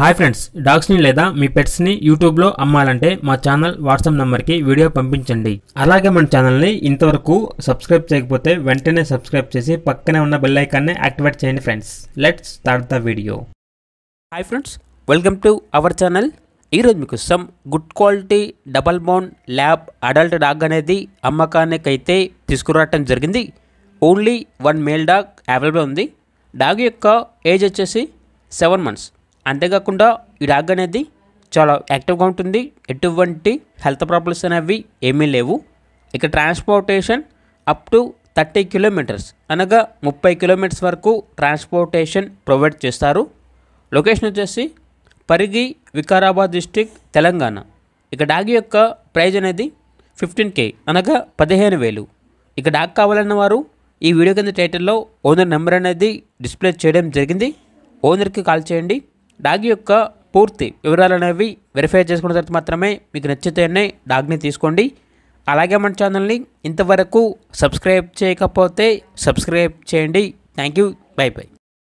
hi friends డాగ్స్ని లేదా మీ పెట్స్ని యూట్యూబ్లో అమ్మాలంటే మా ఛానల్ వాట్సాప్ నెంబర్కి వీడియో పంపించండి అలాగే మన ఛానల్ని ఇంతవరకు సబ్స్క్రైబ్ చేయకపోతే వెంటనే సబ్స్క్రైబ్ చేసి పక్కనే ఉన్న బెల్ ఐకాన్ని యాక్టివేట్ చేయండి friends let's start the video hi friends welcome to our channel ఈరోజు మీకు some good quality double bone lab adult dog అనేది అమ్మకానికైతే తీసుకురావటం జరిగింది only one male dog available ఉంది డాగ్ యొక్క ఏజ్ వచ్చేసి సెవెన్ మంత్స్ అంతేకాకుండా ఈ డాగ్ అనేది చాలా యాక్టివ్గా ఉంటుంది ఎటువంటి హెల్త్ ప్రాబ్లమ్స్ అనేవి ఏమీ లేవు ఇక transportation up to thirty kilometres అనగా ముప్పై కిలోమీటర్స్ వరకు ట్రాన్స్పోర్టేషన్ ప్రొవైడ్ చేస్తారు లొకేషన్ వచ్చేసి పరిగి వికారాబాద్ డిస్టిక్ తెలంగాణ ఇక డాగ్ యొక్క ప్రైజ్ అనేది ఫిఫ్టీన్ కే అనగా పదిహేను వేలు ఇక డాగ్ కావాలన్న వారు ఈ వీడియో కింద టైటిల్లో ఓనర్ నెంబర్ అనేది డిస్ప్లే చేయడం జరిగింది ఓనర్కి కాల్ చేయండి డాగ్ యొక్క పూర్తి వివరాలు అనేవి వెరిఫై చేసుకున్న తర్వాత మాత్రమే మీకు నచ్చితేనే డాగ్ని తీసుకోండి అలాగే మన ఛానల్ని ఇంతవరకు సబ్స్క్రైబ్ చేయకపోతే సబ్స్క్రైబ్ చేయండి థ్యాంక్ యూ బై బై